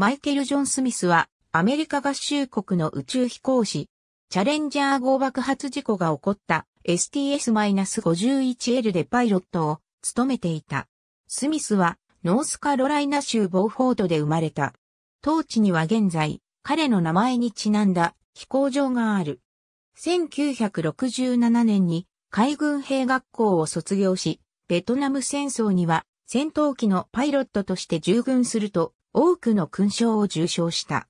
マイケル・ジョン・スミスは、アメリカ合衆国の宇宙飛行士、チャレンジャー号爆発事故が起こった STS-51L でパイロットを務めていた。スミスは、ノースカロライナ州ボーフォードで生まれた。当地には現在、彼の名前にちなんだ飛行場がある。1967年に海軍兵学校を卒業し、ベトナム戦争には戦闘機のパイロットとして従軍すると、多くの勲章を受章した。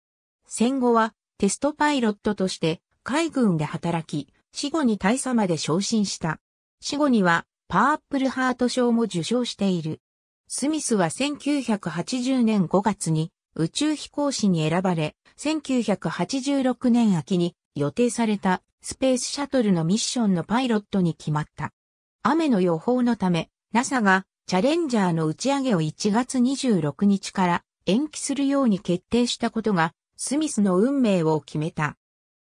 戦後はテストパイロットとして海軍で働き、死後に大佐まで昇進した。死後にはパーップルハート賞も受賞している。スミスは1980年5月に宇宙飛行士に選ばれ、1986年秋に予定されたスペースシャトルのミッションのパイロットに決まった。雨の予報のため、NASA がチャレンジャーの打ち上げを1月26日から延期するように決定したことが、スミスの運命を決めた。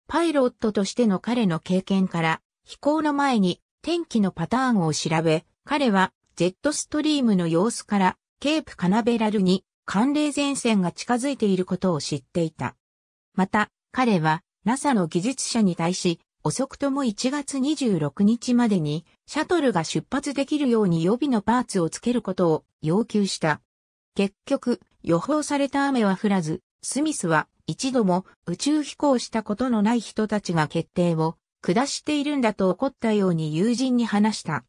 パイロットとしての彼の経験から、飛行の前に天気のパターンを調べ、彼はジェットストリームの様子からケープカナベラルに寒冷前線が近づいていることを知っていた。また、彼は NASA の技術者に対し、遅くとも1月26日までにシャトルが出発できるように予備のパーツをつけることを要求した。結局、予報された雨は降らず、スミスは一度も宇宙飛行したことのない人たちが決定を下しているんだと怒ったように友人に話した。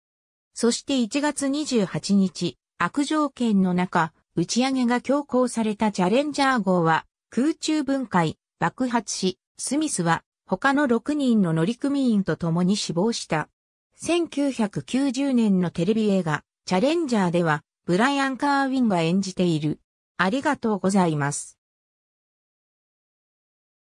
そして1月28日、悪条件の中、打ち上げが強行されたチャレンジャー号は空中分解、爆発し、スミスは他の6人の乗組員と共に死亡した。1990年のテレビ映画、チャレンジャーでは、ブライアン・カーウィンが演じている。ありがとうございます。